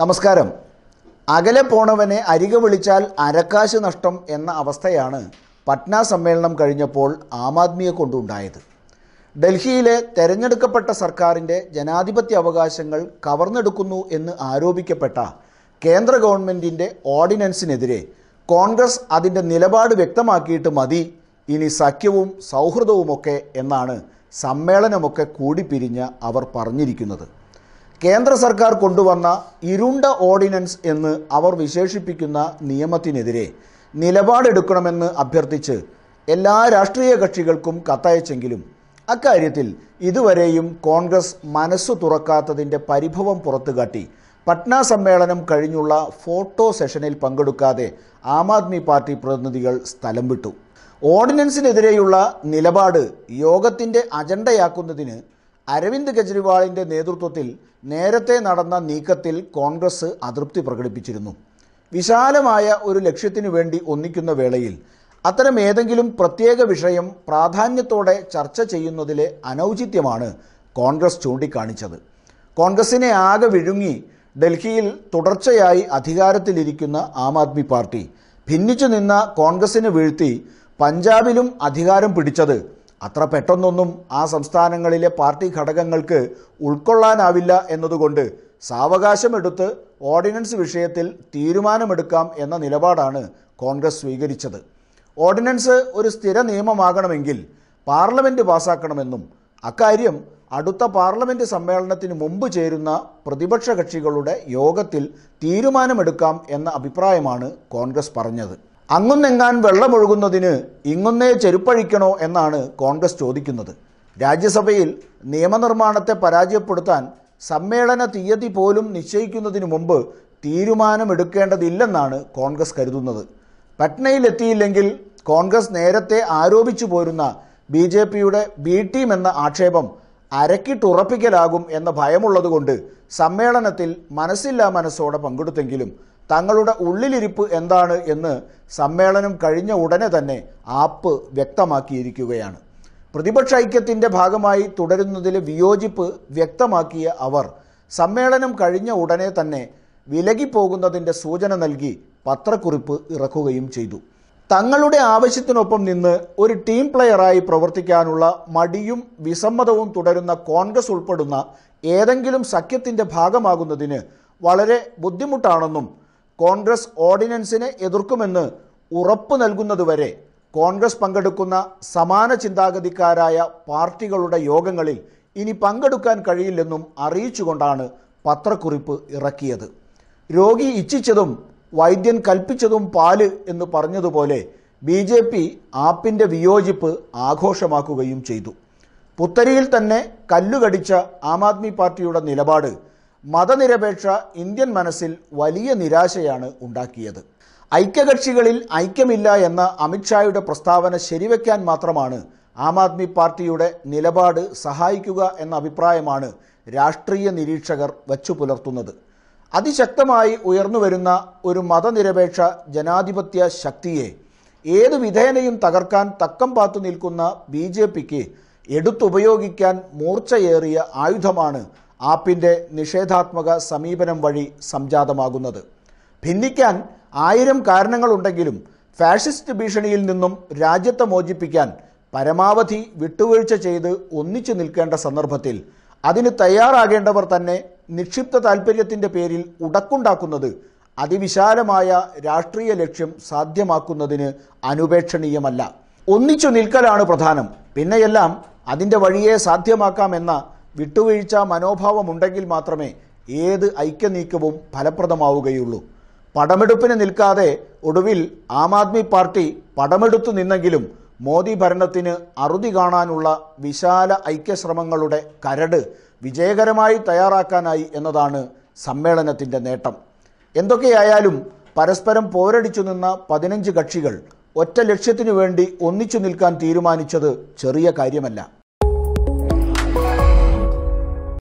നമസ്കാരം അകലെ പോണവനെ അരിക വിളിച്ചാൽ അരക്കാശ് നഷ്ടം എന്ന അവസ്ഥയാണ് പട്ന സമ്മേളനം കഴിഞ്ഞപ്പോൾ ആം ആദ്മിയെ കൊണ്ടുണ്ടായത് ഡൽഹിയിലെ തെരഞ്ഞെടുക്കപ്പെട്ട സർക്കാരിൻ്റെ ജനാധിപത്യ അവകാശങ്ങൾ കവർന്നെടുക്കുന്നു എന്ന് ആരോപിക്കപ്പെട്ട കേന്ദ്ര ഗവൺമെൻറ്റിൻ്റെ ഓർഡിനൻസിനെതിരെ കോൺഗ്രസ് അതിൻ്റെ നിലപാട് വ്യക്തമാക്കിയിട്ട് മതി ഇനി സഖ്യവും സൗഹൃദവുമൊക്കെ എന്നാണ് സമ്മേളനമൊക്കെ കൂടിപ്പിരിഞ്ഞ് അവർ പറഞ്ഞിരിക്കുന്നത് കേന്ദ്ര സർക്കാർ കൊണ്ടുവന്ന ഇരുണ്ട ഓർഡിനൻസ് എന്ന് അവർ വിശേഷിപ്പിക്കുന്ന നിയമത്തിനെതിരെ നിലപാടെടുക്കണമെന്ന് അഭ്യർത്ഥിച്ച് എല്ലാ രാഷ്ട്രീയ കക്ഷികൾക്കും കത്തയച്ചെങ്കിലും അക്കാര്യത്തിൽ ഇതുവരെയും കോൺഗ്രസ് മനസ്സു തുറക്കാത്തതിൻ്റെ പരിഭവം പുറത്തുകാട്ടി പട്ന സമ്മേളനം കഴിഞ്ഞുള്ള ഫോട്ടോ സെഷനിൽ പങ്കെടുക്കാതെ ആം ആദ്മി പാർട്ടി പ്രതിനിധികൾ സ്ഥലം വിട്ടു ഓർഡിനൻസിനെതിരെയുള്ള നിലപാട് യോഗത്തിൻ്റെ അജണ്ടയാക്കുന്നതിന് അരവിന്ദ് കെജ്രിവാളിൻ്റെ നേതൃത്വത്തിൽ നേരത്തെ നടന്ന നീക്കത്തിൽ കോൺഗ്രസ് അതൃപ്തി പ്രകടിപ്പിച്ചിരുന്നു വിശാലമായ ഒരു ലക്ഷ്യത്തിനു വേണ്ടി ഒന്നിക്കുന്ന വേളയിൽ അത്തരം ഏതെങ്കിലും പ്രത്യേക വിഷയം പ്രാധാന്യത്തോടെ ചർച്ച ചെയ്യുന്നതിലെ അനൗചിത്യമാണ് കോൺഗ്രസ് ചൂണ്ടിക്കാണിച്ചത് കോൺഗ്രസിനെ ആകെ വിഴുങ്ങി ഡൽഹിയിൽ തുടർച്ചയായി അധികാരത്തിലിരിക്കുന്ന ആം ആദ്മി പാർട്ടി ഭിന്നിച്ചു നിന്ന കോൺഗ്രസിനെ വീഴ്ത്തി പഞ്ചാബിലും അധികാരം പിടിച്ചത് അത്ര പെട്ടെന്നൊന്നും ആ സംസ്ഥാനങ്ങളിലെ പാർട്ടി ഘടകങ്ങൾക്ക് ഉൾക്കൊള്ളാനാവില്ല എന്നതുകൊണ്ട് സാവകാശമെടുത്ത് ഓർഡിനൻസ് വിഷയത്തിൽ തീരുമാനമെടുക്കാം എന്ന നിലപാടാണ് കോൺഗ്രസ് സ്വീകരിച്ചത് ഓർഡിനൻസ് ഒരു സ്ഥിര നിയമമാകണമെങ്കിൽ പാർലമെൻറ്റ് പാസാക്കണമെന്നും അക്കാര്യം അടുത്ത പാർലമെൻറ്റ് സമ്മേളനത്തിന് മുമ്പ് ചേരുന്ന പ്രതിപക്ഷ കക്ഷികളുടെ യോഗത്തിൽ തീരുമാനമെടുക്കാം എന്ന അഭിപ്രായമാണ് കോൺഗ്രസ് പറഞ്ഞത് അങ്ങുന്നെങ്ങാൻ വെള്ളമൊഴുകുന്നതിന് ഇങ്ങുന്നേ ചെരുപ്പഴിക്കണോ എന്നാണ് കോൺഗ്രസ് ചോദിക്കുന്നത് രാജ്യസഭയിൽ നിയമനിർമ്മാണത്തെ പരാജയപ്പെടുത്താൻ സമ്മേളന തീയതി പോലും നിശ്ചയിക്കുന്നതിന് മുമ്പ് തീരുമാനമെടുക്കേണ്ടതില്ലെന്നാണ് കോൺഗ്രസ് കരുതുന്നത് പട്നയിലെത്തിയില്ലെങ്കിൽ കോൺഗ്രസ് നേരത്തെ ആരോപിച്ചു പോരുന്ന ബി ജെ പിയുടെ ബി ടീം എന്ന ആക്ഷേപം അരക്കിട്ടുറപ്പിക്കലാകും എന്ന ഭയമുള്ളതുകൊണ്ട് സമ്മേളനത്തിൽ മനസ്സില്ലാ മനസ്സോടെ പങ്കെടുത്തെങ്കിലും തങ്ങളുടെ ഉള്ളിലിരിപ്പ് എന്താണ് എന്ന് സമ്മേളനം കഴിഞ്ഞ ഉടനെ തന്നെ ആപ്പ് വ്യക്തമാക്കിയിരിക്കുകയാണ് പ്രതിപക്ഷ ഐക്യത്തിൻ്റെ ഭാഗമായി തുടരുന്നതിൽ വിയോജിപ്പ് വ്യക്തമാക്കിയ അവർ സമ്മേളനം കഴിഞ്ഞ ഉടനെ തന്നെ വിലകിപ്പോകുന്നതിൻ്റെ സൂചന നൽകി പത്രക്കുറിപ്പ് ഇറക്കുകയും ചെയ്തു തങ്ങളുടെ ആവശ്യത്തിനൊപ്പം നിന്ന് ഒരു ടീം പ്ലെയറായി പ്രവർത്തിക്കാനുള്ള മടിയും വിസമ്മതവും തുടരുന്ന കോൺഗ്രസ് ഉൾപ്പെടുന്ന ഏതെങ്കിലും സഖ്യത്തിൻ്റെ ഭാഗമാകുന്നതിന് വളരെ ബുദ്ധിമുട്ടാണെന്നും കോൺഗ്രസ് ഓർഡിനൻസിനെ എതിർക്കുമെന്ന് ഉറപ്പു നൽകുന്നതുവരെ കോൺഗ്രസ് പങ്കെടുക്കുന്ന സമാന ചിന്താഗതിക്കാരായ പാർട്ടികളുടെ യോഗങ്ങളിൽ ഇനി പങ്കെടുക്കാൻ കഴിയില്ലെന്നും അറിയിച്ചുകൊണ്ടാണ് പത്രക്കുറിപ്പ് ഇറക്കിയത് രോഗി ഇച്ഛിച്ചതും വൈദ്യൻ കൽപ്പിച്ചതും പാല് എന്ന് പറഞ്ഞതുപോലെ ബി ജെ പി ആപ്പിൻ്റെ വിയോജിപ്പ് ആഘോഷമാക്കുകയും ചെയ്തു പുത്തരിയിൽ തന്നെ കല്ലുകടിച്ച ആം ആദ്മി പാർട്ടിയുടെ നിലപാട് മതനിരപേക്ഷ ഇന്ത്യൻ മനസ്സിൽ വലിയ നിരാശയാണ് ഉണ്ടാക്കിയത് ഐക്യകക്ഷികളിൽ ഐക്യമില്ല എന്ന അമിത്ഷായുടെ പ്രസ്താവന ശരിവെക്കാൻ മാത്രമാണ് ആം ആദ്മി പാർട്ടിയുടെ നിലപാട് സഹായിക്കുക എന്ന അഭിപ്രായമാണ് രാഷ്ട്രീയ നിരീക്ഷകർ വച്ചു പുലർത്തുന്നത് അതിശക്തമായി ഉയർന്നുവരുന്ന ഒരു മതനിരപേക്ഷ ജനാധിപത്യ ശക്തിയെ ഏത് വിധേനയും തകർക്കാൻ തക്കം പാത്തു നിൽക്കുന്ന ബി ജെ പിക്ക് എടുത്തുപയോഗിക്കാൻ മൂർച്ചയേറിയ ആയുധമാണ് ആപ്പിൻ്റെ നിഷേധാത്മക സമീപനം വഴി സംജാതമാകുന്നത് ഭിന്നിക്കാൻ ആയിരം കാരണങ്ങളുണ്ടെങ്കിലും ഫാഷിസ്റ്റ് ഭീഷണിയിൽ നിന്നും രാജ്യത്തെ മോചിപ്പിക്കാൻ പരമാവധി വിട്ടുവീഴ്ച ചെയ്ത് ഒന്നിച്ചു നിൽക്കേണ്ട സന്ദർഭത്തിൽ അതിന് തയ്യാറാകേണ്ടവർ തന്നെ നിക്ഷിപ്ത താൽപ്പര്യത്തിൻ്റെ പേരിൽ ഉടക്കുണ്ടാക്കുന്നത് അതിവിശാലമായ രാഷ്ട്രീയ ലക്ഷ്യം സാധ്യമാക്കുന്നതിന് അനുപേക്ഷണീയമല്ല ഒന്നിച്ചു നിൽക്കലാണ് പ്രധാനം പിന്നെയെല്ലാം അതിൻ്റെ വഴിയെ സാധ്യമാക്കാമെന്ന വിട്ടുവീഴ്ച മനോഭാവമുണ്ടെങ്കിൽ മാത്രമേ ഏത് ഐക്യനീക്കവും ഫലപ്രദമാവുകയുള്ളൂ പടമെടുപ്പിന് നിൽക്കാതെ ഒടുവിൽ ആം ആദ്മി പാർട്ടി പടമെടുത്തു നിന്നെങ്കിലും മോദി ഭരണത്തിന് അറുതി കാണാനുള്ള വിശാല ഐക്യശ്രമങ്ങളുടെ കരട് വിജയകരമായി തയ്യാറാക്കാനായി എന്നതാണ് സമ്മേളനത്തിൻ്റെ നേട്ടം എന്തൊക്കെയായാലും പരസ്പരം പോരടിച്ചു നിന്ന പതിനഞ്ച് കക്ഷികൾ ഒറ്റ ലക്ഷ്യത്തിനു വേണ്ടി ഒന്നിച്ചു നിൽക്കാൻ തീരുമാനിച്ചത് ചെറിയ കാര്യമല്ല